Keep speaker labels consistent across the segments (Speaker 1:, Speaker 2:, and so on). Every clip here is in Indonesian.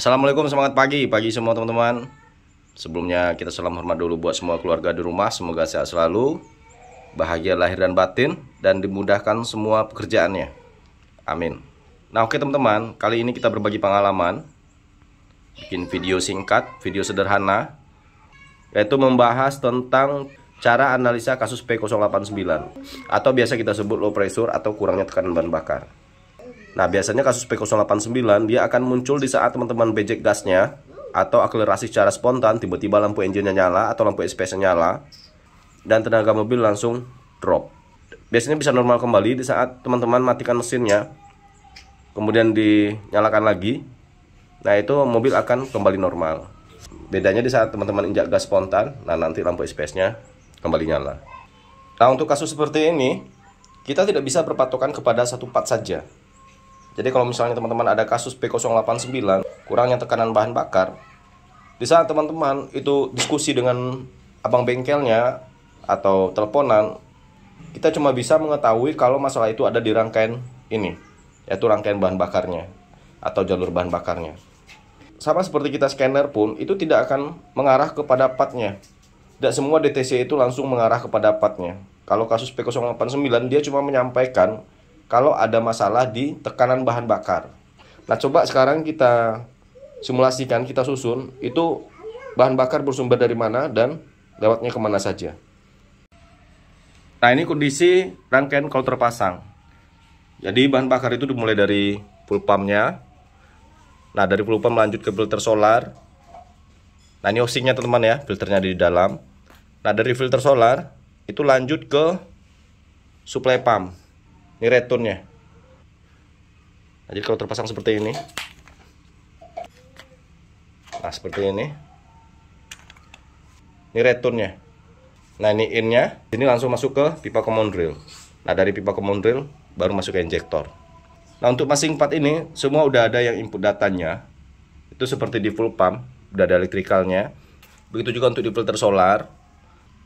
Speaker 1: Assalamualaikum semangat pagi pagi semua teman-teman Sebelumnya kita salam hormat dulu buat semua keluarga di rumah Semoga sehat selalu Bahagia lahir dan batin Dan dimudahkan semua pekerjaannya Amin Nah oke teman-teman Kali ini kita berbagi pengalaman Bikin video singkat Video sederhana Yaitu membahas tentang Cara analisa kasus P089 Atau biasa kita sebut low pressure Atau kurangnya tekanan bahan bakar Nah, biasanya kasus P089 dia akan muncul di saat teman-teman bejek gasnya atau akselerasi secara spontan, tiba-tiba lampu engine-nya nyala atau lampu SPS-nya nyala dan tenaga mobil langsung drop. Biasanya bisa normal kembali di saat teman-teman matikan mesinnya, kemudian dinyalakan lagi. Nah, itu mobil akan kembali normal. Bedanya di saat teman-teman injak gas spontan, nah nanti lampu SPS-nya kembali nyala. Nah, untuk kasus seperti ini, kita tidak bisa berpatokan kepada satu part saja jadi kalau misalnya teman-teman ada kasus P089 kurangnya tekanan bahan bakar, di saat teman-teman itu diskusi dengan abang bengkelnya atau teleponan, kita cuma bisa mengetahui kalau masalah itu ada di rangkaian ini, yaitu rangkaian bahan bakarnya atau jalur bahan bakarnya. Sama seperti kita scanner pun, itu tidak akan mengarah kepada partnya. Tidak semua DTC itu langsung mengarah kepada partnya. Kalau kasus P089, dia cuma menyampaikan kalau ada masalah di tekanan bahan bakar. Nah, coba sekarang kita simulasikan, kita susun itu bahan bakar bersumber dari mana dan lewatnya kemana saja. Nah, ini kondisi rangkaian kalau terpasang. Jadi bahan bakar itu dimulai dari full pumpnya. Nah, dari full pump lanjut ke filter solar. Nah, ini oksinya teman-teman ya, filternya di dalam. Nah, dari filter solar itu lanjut ke supply pump ini returnnya nah, jadi kalau terpasang seperti ini nah seperti ini ini returnnya nah ini innya ini langsung masuk ke pipa common drill nah dari pipa common drill baru masuk ke injektor nah untuk masing part ini semua udah ada yang input datanya itu seperti di full pump udah ada elektrikalnya begitu juga untuk di filter solar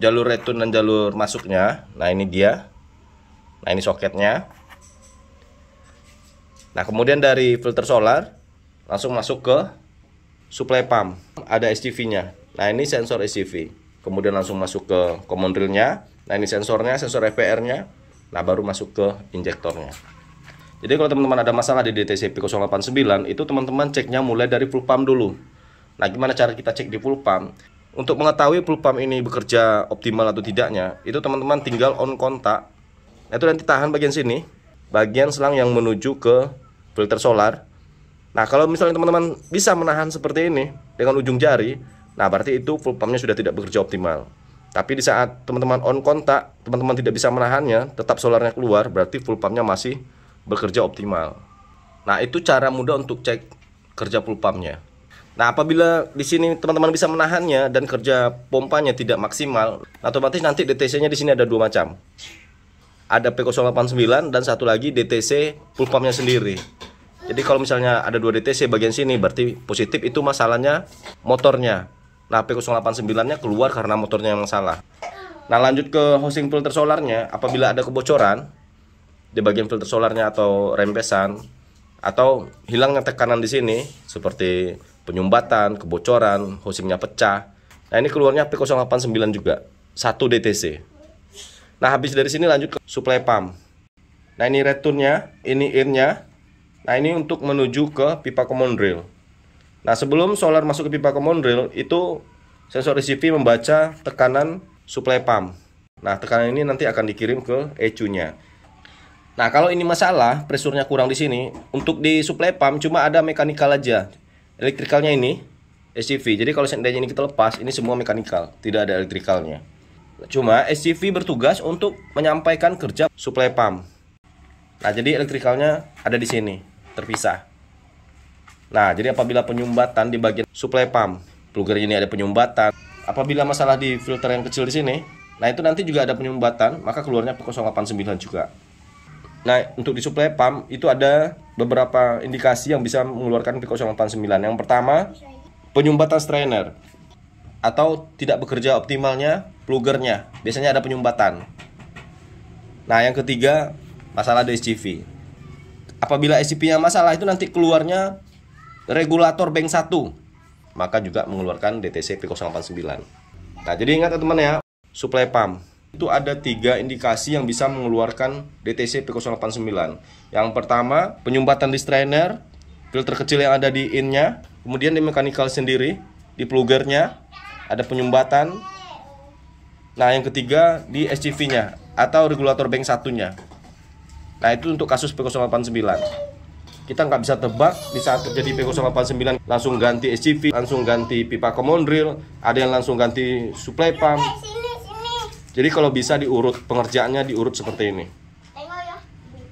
Speaker 1: jalur return dan jalur masuknya nah ini dia Nah ini soketnya. Nah kemudian dari filter solar langsung masuk ke supply pump. Ada STV-nya. Nah ini sensor STV. Kemudian langsung masuk ke common drill nya Nah ini sensornya, sensor FPR-nya. Nah baru masuk ke injektornya. Jadi kalau teman-teman ada masalah di DTCP 089 itu teman-teman ceknya mulai dari full pump dulu. Nah gimana cara kita cek di full pump? Untuk mengetahui full pump ini bekerja optimal atau tidaknya, itu teman-teman tinggal on kontak Nah itu nanti tahan bagian sini, bagian selang yang menuju ke filter solar. Nah kalau misalnya teman-teman bisa menahan seperti ini dengan ujung jari, nah berarti itu full pumpnya sudah tidak bekerja optimal. Tapi di saat teman-teman on kontak, teman-teman tidak bisa menahannya, tetap solarnya keluar, berarti full pumpnya masih bekerja optimal. Nah itu cara mudah untuk cek kerja full pumpnya. Nah, apabila di sini teman-teman bisa menahannya dan kerja pompanya tidak maksimal, otomatis nanti DTC-nya di sini ada dua macam ada P089 dan satu lagi DTC full pumpnya sendiri jadi kalau misalnya ada dua DTC bagian sini berarti positif itu masalahnya motornya nah P089 nya keluar karena motornya yang salah nah lanjut ke housing filter solarnya apabila ada kebocoran di bagian filter solarnya atau rempesan atau hilangnya tekanan di sini seperti penyumbatan, kebocoran, housingnya pecah. Nah ini keluarnya P089 juga, satu DTC. Nah, habis dari sini lanjut ke supply pump. Nah, ini returnnya, ini innya. Nah, ini untuk menuju ke pipa common drill. Nah, sebelum solar masuk ke pipa common drill, itu sensor ECV membaca tekanan supply pump. Nah, tekanan ini nanti akan dikirim ke ECU-nya. Nah, kalau ini masalah, presurnya kurang di sini. Untuk di supply pump cuma ada mekanikal aja. Elektrikalnya ini, ECV. Jadi kalau seandainya ini kita lepas, ini semua mekanikal, tidak ada elektrikalnya. Cuma SCV bertugas untuk menyampaikan kerja suplai pump. Nah, jadi elektrikalnya ada di sini, terpisah. Nah, jadi apabila penyumbatan di bagian suplai pump, plugger ini ada penyumbatan. Apabila masalah di filter yang kecil di sini, nah itu nanti juga ada penyumbatan, maka keluarnya 089 juga. Nah, untuk di suplai pump itu ada beberapa indikasi yang bisa mengeluarkan P089. Yang pertama, penyumbatan strainer atau tidak bekerja optimalnya plugernya. Biasanya ada penyumbatan. Nah, yang ketiga masalah di SCV. Apabila SCV-nya masalah itu nanti keluarnya regulator bank 1 maka juga mengeluarkan DTC P089. Nah, jadi ingat teman-teman ya, supply pump itu ada tiga indikasi yang bisa mengeluarkan DTC P089. Yang pertama, penyumbatan di strainer, filter kecil yang ada di innya, kemudian di mechanical sendiri, di plugernya, ada penyumbatan, Nah, yang ketiga di SCV-nya atau regulator bank satunya. Nah, itu untuk kasus P089. Kita nggak bisa tebak di saat terjadi P089 langsung ganti SCV, langsung ganti pipa common drill, ada yang langsung ganti supply pump. Jadi kalau bisa diurut pengerjaannya diurut seperti ini. Ya.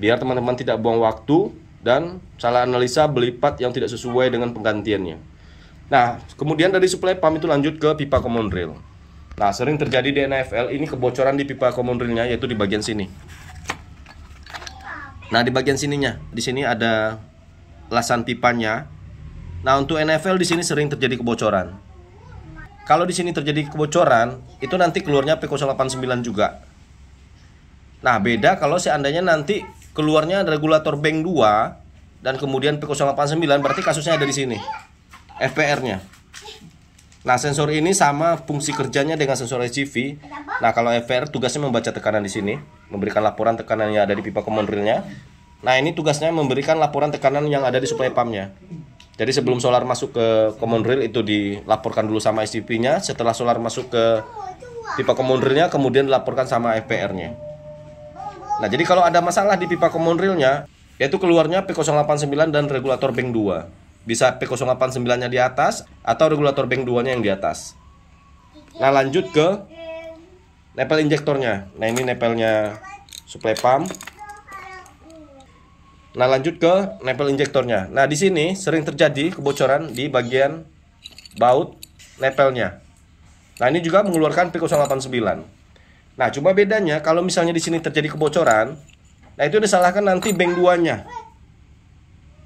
Speaker 1: Biar teman-teman tidak buang waktu dan salah analisa belipat yang tidak sesuai dengan penggantiannya. Nah, kemudian dari supply pump itu lanjut ke pipa common drill. Nah, sering terjadi di NFL ini kebocoran di pipa common drillnya yaitu di bagian sini. Nah, di bagian sininya, di sini ada lasan pipanya. Nah, untuk NFL di sini sering terjadi kebocoran. Kalau di sini terjadi kebocoran, itu nanti keluarnya P089 juga. Nah, beda kalau seandainya nanti keluarnya regulator bank 2 dan kemudian P089 berarti kasusnya ada di sini. FPR-nya. Nah, sensor ini sama fungsi kerjanya dengan sensor SCV. Nah, kalau FR tugasnya membaca tekanan di sini, memberikan laporan tekanan yang ada di pipa common reelnya. Nah, ini tugasnya memberikan laporan tekanan yang ada di supply pumpnya. Jadi sebelum solar masuk ke common reel itu dilaporkan dulu sama SCV-nya, setelah solar masuk ke pipa common reel-nya kemudian dilaporkan sama FPR-nya. Nah, jadi kalau ada masalah di pipa common reel-nya, yaitu keluarnya P089 dan regulator bank 2 bisa P089 nya di atas atau regulator bank 2 nya yang di atas nah lanjut ke nepel injektornya nah ini nepelnya supply pump nah lanjut ke nepel injektornya nah di sini sering terjadi kebocoran di bagian baut nepelnya nah ini juga mengeluarkan P089 nah cuma bedanya kalau misalnya di sini terjadi kebocoran nah itu disalahkan nanti bank 2 nya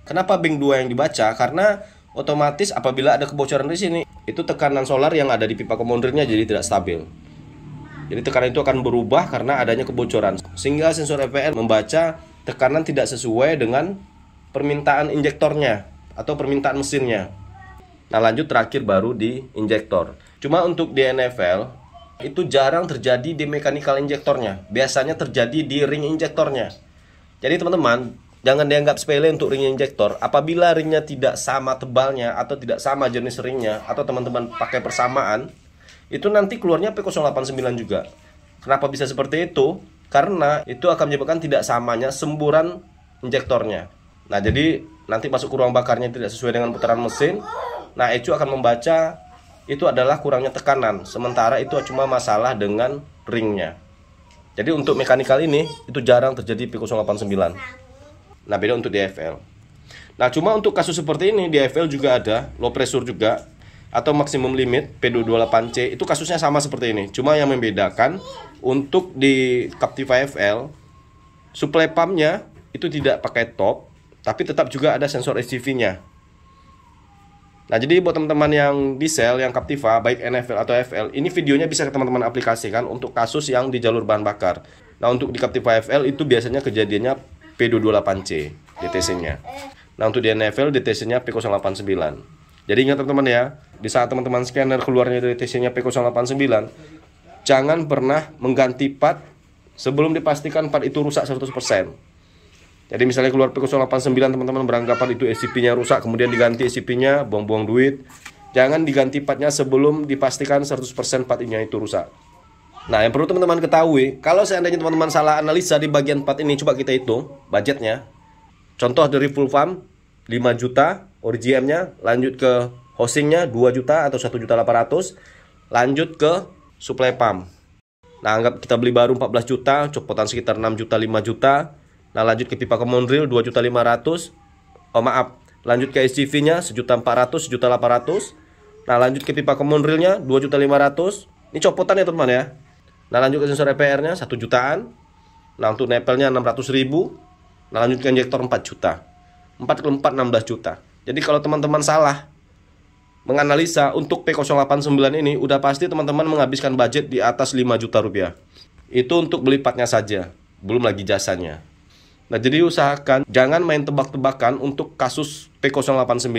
Speaker 1: Kenapa bank 2 yang dibaca? Karena otomatis apabila ada kebocoran di sini, itu tekanan solar yang ada di pipa komodernya jadi tidak stabil. Jadi tekanan itu akan berubah karena adanya kebocoran. Sehingga sensor EPR membaca tekanan tidak sesuai dengan permintaan injektornya atau permintaan mesinnya. Nah, lanjut terakhir baru di injektor. Cuma untuk di NFL itu jarang terjadi di mekanikal injektornya. Biasanya terjadi di ring injektornya. Jadi teman-teman, Jangan dianggap sepele untuk ring injektor. Apabila ringnya tidak sama tebalnya atau tidak sama jenis ringnya atau teman-teman pakai persamaan, itu nanti keluarnya P089 juga. Kenapa bisa seperti itu? Karena itu akan menyebabkan tidak samanya semburan injektornya. Nah, jadi nanti masuk ke ruang bakarnya tidak sesuai dengan putaran mesin. Nah, ECU akan membaca itu adalah kurangnya tekanan, sementara itu cuma masalah dengan ringnya. Jadi untuk mekanikal ini itu jarang terjadi P089. Nah beda untuk DFL. Nah cuma untuk kasus seperti ini DFL juga ada low pressure juga atau maksimum limit P228C itu kasusnya sama seperti ini. Cuma yang membedakan untuk di Captiva FL supply pumpnya itu tidak pakai top tapi tetap juga ada sensor SCV-nya. Nah, jadi buat teman-teman yang diesel yang Captiva, baik NFL atau FL, ini videonya bisa ke teman-teman aplikasikan untuk kasus yang di jalur bahan bakar. Nah, untuk di Captiva FL itu biasanya kejadiannya P228C DTC-nya. Nah untuk di NFL DTC-nya P089. Jadi ingat teman-teman ya, di saat teman-teman scanner keluarnya dari DTC-nya P089, jangan pernah mengganti part sebelum dipastikan part itu rusak 100%. Jadi misalnya keluar P089 teman-teman beranggapan itu SCP-nya rusak kemudian diganti SCP-nya buang-buang duit. Jangan diganti partnya sebelum dipastikan 100% part itu rusak. Nah, yang perlu teman-teman ketahui, kalau seandainya teman-teman salah analisa di bagian 4 ini, coba kita hitung budgetnya. Contoh dari full farm 5 juta origm nya lanjut ke hostingnya 2 juta atau 1 juta 800, lanjut ke supply pump. Nah, anggap kita beli baru 14 juta, copotan sekitar 6 juta 5 juta. Nah, lanjut ke pipa common drill 2 juta 500. Oh, maaf. Lanjut ke SCV-nya 1 juta 400, 1 juta 800. Nah, lanjut ke pipa common drill-nya 2 juta 500. Ini copotan ya, teman-teman ya. Nah lanjut ke sensor EPR-nya 1 jutaan. Nah untuk nepelnya 600 ribu. Nah lanjut ke injektor 4 juta. 4 ke 4 16 juta. Jadi kalau teman-teman salah menganalisa untuk P089 ini udah pasti teman-teman menghabiskan budget di atas 5 juta rupiah. Itu untuk beli partnya saja, belum lagi jasanya. Nah jadi usahakan jangan main tebak-tebakan untuk kasus P089.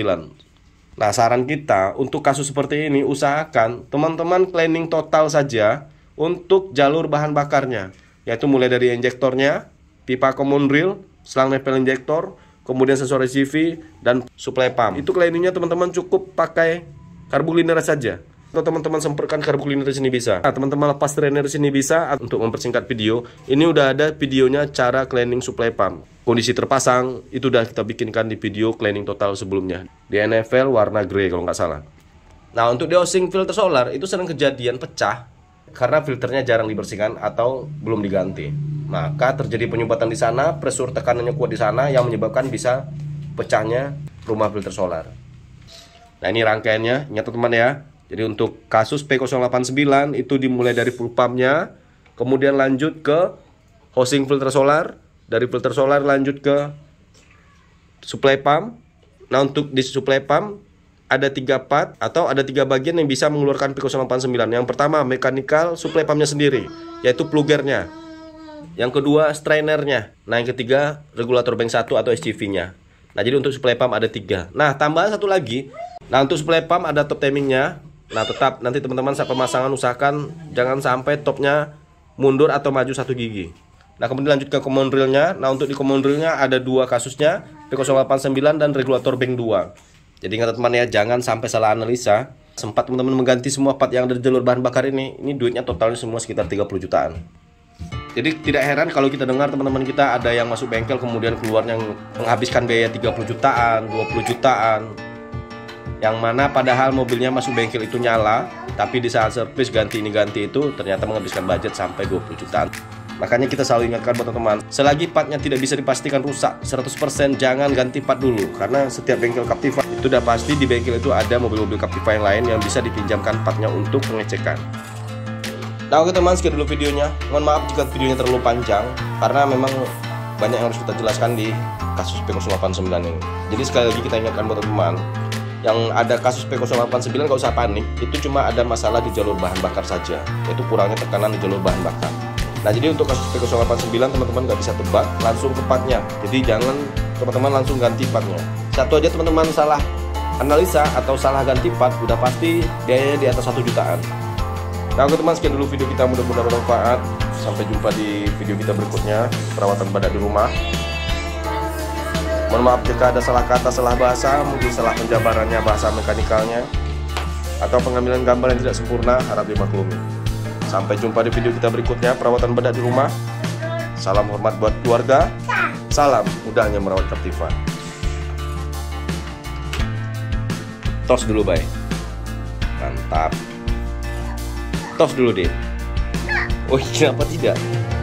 Speaker 1: Nah saran kita untuk kasus seperti ini usahakan teman-teman cleaning total saja untuk jalur bahan bakarnya, yaitu mulai dari injektornya, pipa common drill, selang nempel injektor, kemudian sensor CV dan supply pump. Itu cleaningnya teman-teman cukup pakai karbulinera saja. Atau teman-teman semprotkan karbulinera sini bisa. Nah, teman-teman lepas trainer sini bisa untuk mempersingkat video. Ini udah ada videonya cara cleaning supply pump. Kondisi terpasang itu udah kita bikinkan di video cleaning total sebelumnya. Di NFL warna grey kalau nggak salah. Nah, untuk dosing filter solar itu sering kejadian pecah karena filternya jarang dibersihkan atau belum diganti. Maka terjadi penyumbatan di sana, presur tekanannya kuat di sana yang menyebabkan bisa pecahnya rumah filter solar. Nah ini rangkaiannya, nyata teman ya. Jadi untuk kasus P089 itu dimulai dari full pumpnya, kemudian lanjut ke housing filter solar, dari filter solar lanjut ke supply pump. Nah untuk di supply pump ada tiga part atau ada tiga bagian yang bisa mengeluarkan Pico 89. Yang pertama mekanikal supply pumpnya sendiri, yaitu plugernya. Yang kedua strainernya. Nah yang ketiga regulator bank satu atau SCV-nya. Nah jadi untuk supply pump ada tiga. Nah tambahan satu lagi. Nah untuk supply pump ada top timingnya. Nah tetap nanti teman-teman saat pemasangan usahakan jangan sampai topnya mundur atau maju satu gigi. Nah kemudian lanjut ke common nya Nah untuk di common nya ada dua kasusnya P089 dan regulator bank 2. Jadi ingat teman ya, jangan sampai salah analisa. Sempat teman-teman mengganti semua part yang dari jalur bahan bakar ini, ini duitnya totalnya semua sekitar 30 jutaan. Jadi tidak heran kalau kita dengar teman-teman kita ada yang masuk bengkel kemudian keluar yang menghabiskan biaya 30 jutaan, 20 jutaan. Yang mana padahal mobilnya masuk bengkel itu nyala, tapi di saat servis ganti ini ganti itu ternyata menghabiskan budget sampai 20 jutaan. Makanya kita selalu ingatkan buat teman-teman, selagi partnya tidak bisa dipastikan rusak 100%, jangan ganti part dulu karena setiap bengkel Captiva itu udah pasti di bengkel itu ada mobil-mobil Captiva yang lain yang bisa dipinjamkan partnya untuk pengecekan. Nah oke teman, sekian dulu videonya. Mohon maaf jika videonya terlalu panjang, karena memang banyak yang harus kita jelaskan di kasus P089 ini. Jadi sekali lagi kita ingatkan buat teman, yang ada kasus P089 nggak usah panik itu cuma ada masalah di jalur bahan bakar saja yaitu kurangnya tekanan di jalur bahan bakar nah jadi untuk kasus P089 teman-teman nggak bisa tebak langsung ke partnya jadi jangan teman-teman langsung ganti partnya satu aja teman-teman salah analisa atau salah ganti part udah pasti biayanya di atas satu jutaan nah oke teman sekian dulu video kita mudah-mudahan bermanfaat sampai jumpa di video kita berikutnya perawatan badak di rumah mohon maaf jika ada salah kata salah bahasa mungkin salah penjabarannya bahasa mekanikalnya atau pengambilan gambar yang tidak sempurna harap dimaklumi sampai jumpa di video kita berikutnya perawatan badak di rumah salam hormat buat keluarga salam mudahnya merawat Captiva Tos dulu, Bay. Mantap. Tos dulu deh. Oh, kenapa tidak?